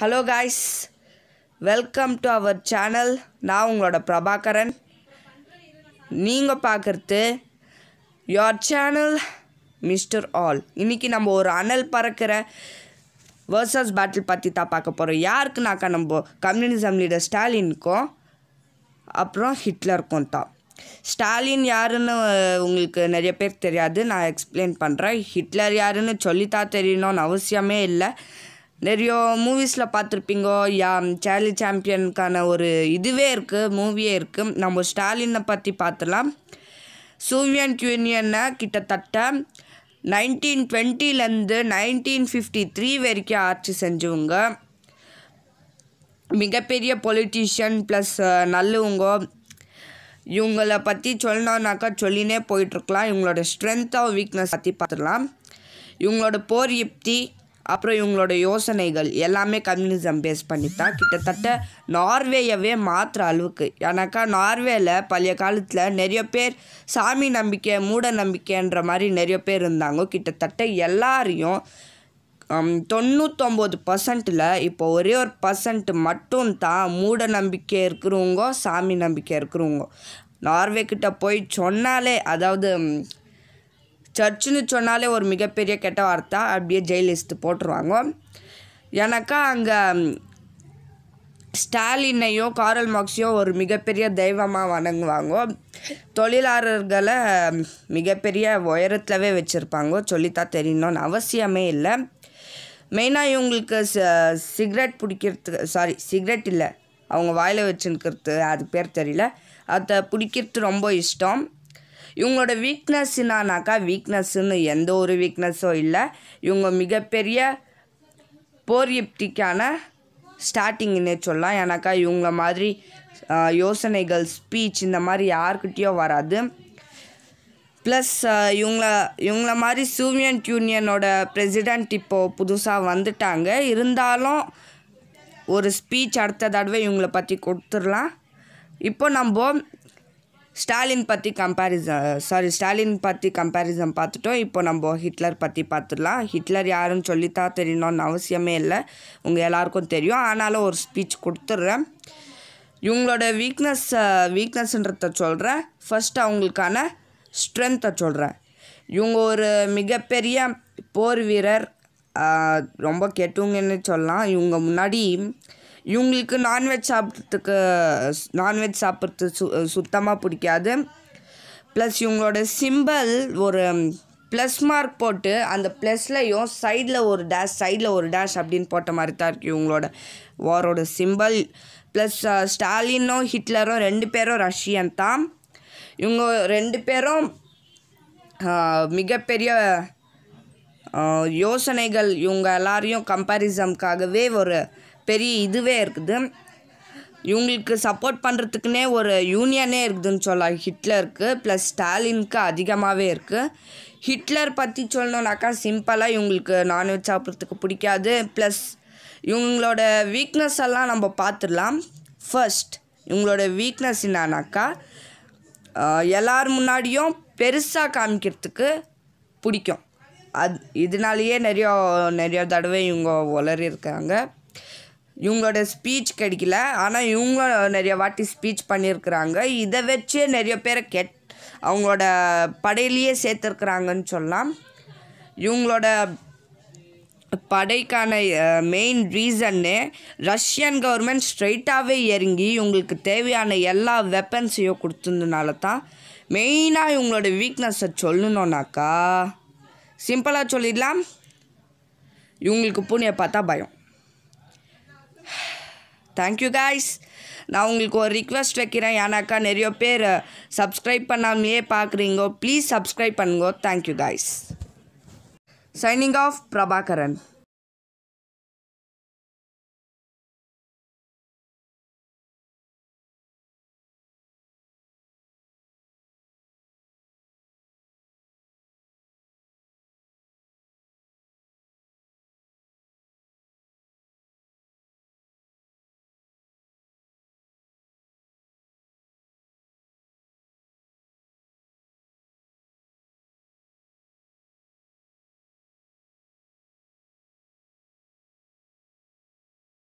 hello guys welcome to our channel நான் உங்களோட பிரபாகரன் நீங்கள் பார்க்குறது யோர் சேனல் மிஸ்டர் ஆல் இன்றைக்கி நம்ம ஒரு அனல் பறக்கிற வேர்சஸ் பேட்டில் பற்றி தான் பார்க்க போகிறோம் யாருக்குனாக்கா நம்ம கம்யூனிசம் லீடர் ஸ்டாலினுக்கும் அப்புறம் ஹிட்லருக்கும் தான் ஸ்டாலின் யாருன்னு உங்களுக்கு நிறைய பேர் தெரியாது நான் எக்ஸ்பிளைன் பண்ணுறேன் ஹிட்லர் யாருன்னு சொல்லித்தான் தெரியணும்னு அவசியமே இல்லை நிறைய மூவிஸில் பார்த்துருப்பீங்க யா சேலி சாம்பியனுக்கான ஒரு இதுவே இருக்குது மூவியே இருக்குது நம்ம ஸ்டாலினை பற்றி பார்த்துலாம் சூவியன் யூனியனை கிட்டத்தட்ட நைன்டீன் டுவெண்ட்டிலேருந்து நைன்டீன் ஃபிஃப்டி த்ரீ வரைக்கும் ஆட்சி செஞ்சவங்க மிகப்பெரிய பொலிட்டீஷியன் ப்ளஸ் நல்லவங்க இவங்களை பற்றி சொல்லணுன்னாக்கா சொல்லினே போயிட்டுருக்கலாம் இவங்களோட ஸ்ட்ரென்த் ஆஃப் வீக்னஸ் பற்றி பார்த்துடலாம் இவங்களோட போர் யுப்தி அப்புறம் இவங்களோட யோசனைகள் எல்லாமே கம்யூனிசம் பேஸ் பண்ணி தான் கிட்டத்தட்ட நார்வேயவே மாற்ற அளவுக்கு ஏன்னாக்கா நார்வேல பழைய காலத்தில் நிறைய பேர் சாமி நம்பிக்கை மூட நம்பிக்கைன்ற மாதிரி நிறைய பேர் இருந்தாங்க கிட்டத்தட்ட எல்லாரையும் தொண்ணூத்தொம்பது பர்சன்ட்டில் இப்போ ஒரே ஒரு பர்சன்ட் மட்டும் தான் மூட நம்பிக்கை இருக்கிறவங்க சாமி நம்பிக்கை இருக்கிறவங்க நார்வே கிட்ட போய் சொன்னாலே அதாவது சர்ச்சுன்னு சொன்னாலே ஒரு மிகப்பெரிய கெட்ட வார்த்தை அப்படியே ஜெயில் போட்டுருவாங்க எனக்கா அங்கே ஸ்டாலினையோ காரல் மார்க்ஸையோ ஒரு மிகப்பெரிய தெய்வமாக வணங்குவாங்க தொழிலாளர்களை மிகப்பெரிய உயரத்திலவே வச்சுருப்பாங்க சொல்லித்தான் தெரியணும்னு அவசியமே இல்லை மெயினாக இவங்களுக்கு ச சிகரெட் பிடிக்கிறதுக்கு சாரி சிகரெட் இல்லை அவங்க வாயில் வச்சுருக்கிறது அது பேர் தெரியல அதை பிடிக்கிறது ரொம்ப இஷ்டம் இவங்களோட வீக்னஸ் என்னானாக்கா வீக்னஸ்ன்னு எந்த ஒரு வீக்னஸும் இல்லை இவங்க மிகப்பெரிய போர் யுக்திக்கான ஸ்டார்டிங்னே சொல்லலாம் ஏன்னாக்கா இவங்கள மாதிரி யோசனைகள் ஸ்பீச் இந்த மாதிரி யாருக்கிட்டேயும் வராது ப்ளஸ் இவங்கள இவங்கள மாதிரி சூவியன் யூனியனோட பிரசிடெண்ட் இப்போது புதுசாக வந்துட்டாங்க இருந்தாலும் ஒரு ஸ்பீச் அடுத்த தடவை இவங்கள பற்றி கொடுத்துடலாம் இப்போ நம்ம ஸ்டாலின் பற்றி கம்பேரிசன் சாரி ஸ்டாலின் பற்றி கம்பேரிசன் பார்த்துட்டோம் இப்போ நம்ம ஹிட்லர் பற்றி பார்த்துடலாம் ஹிட்லர் யாருன்னு சொல்லித்தான் தெரியணும்னு அவசியமே இல்லை உங்கள் எல்லாருக்கும் தெரியும் ஆனாலும் ஒரு ஸ்பீச் கொடுத்துட்றேன் இவங்களோட வீக்னஸ் வீக்னஸ்ன்றத சொல்கிறேன் ஃபஸ்ட்டு அவங்களுக்கான ஸ்ட்ரென்த்தை சொல்கிறேன் இவங்க ஒரு மிகப்பெரிய போர் வீரர் ரொம்ப கெட்டவங்கன்னு சொல்லலாம் இவங்க முன்னாடி இவங்களுக்கு நான்வெஜ் சாப்பிட்றதுக்கு நான்வெஜ் சாப்பிட்றது சு சுத்தமாக பிடிக்காது ப்ளஸ் இவங்களோட சிம்பிள் ஒரு ப்ளஸ் மார்க் போட்டு அந்த ப்ளஸ்லையும் சைடில் ஒரு டேஷ் சைடில் ஒரு டேஷ் அப்படின்னு போட்ட மாதிரி தான் இருக்குது இவங்களோட வாரோட சிம்பிள் ப்ளஸ் ஸ்டாலினும் ஹிட்லரும் ரெண்டு பேரும் ரஷ்யன் தான் இவங்க ரெண்டு பேரும் மிகப்பெரிய யோசனைகள் இவங்க எல்லாரையும் கம்பாரிசம்காகவே ஒரு பெரிய இதுவே இருக்குது இவங்களுக்கு சப்போர்ட் பண்ணுறதுக்குன்னே ஒரு யூனியனே இருக்குதுன்னு சொல்லலாம் ஹிட்லருக்கு ப்ளஸ் ஸ்டாலினுக்கு அதிகமாகவே இருக்குது ஹிட்லர் பற்றி சொல்லணுன்னாக்கா சிம்பிளாக இவங்களுக்கு நான்வெஜ் சாப்பிட்றதுக்கு பிடிக்காது ப்ளஸ் இவங்களோட வீக்னஸ் எல்லாம் நம்ம பார்த்துடலாம் ஃபர்ஸ்ட் இவங்களோட வீக்னஸ் என்னன்னாக்கா எல்லார் முன்னாடியும் பெருசாக காமிக்கிறதுக்கு பிடிக்கும் அது இதனாலேயே நிறையா நிறையா தடவை இவங்க உளறியிருக்காங்க இவங்களோட ஸ்பீச் கிடைக்கல ஆனால் இவங்க நிறைய வாட்டி ஸ்பீச் பண்ணியிருக்கிறாங்க இதை வச்சே நிறைய பேரை கெட் அவங்களோட படையிலேயே சேர்த்துருக்குறாங்கன்னு சொல்லலாம் இவங்களோட படைக்கான மெயின் ரீசன்னு ரஷ்யன் கவர்மெண்ட் ஸ்ட்ரைட்டாகவே இறங்கி இவங்களுக்கு தேவையான எல்லா வெப்பன்ஸையும் கொடுத்ததுனால தான் மெயினாக இவங்களோட வீக்னஸை சொல்லணுன்னாக்கா சிம்பிளாக சொல்லிடலாம் இவங்களுக்கு பூனையை பார்த்தா பயம் தேங்க்யூ காய்ஸ் நான் உங்களுக்கு ஒரு ரிக்வெஸ்ட் வைக்கிறேன் ஏன்னாக்கா நிறைய பேர் சப்ஸ்கிரைப் பண்ணாமையே பார்க்குறீங்கோ ப்ளீஸ் சப்ஸ்கிரைப் பண்ணுங்க thank you guys signing off Prabhakaran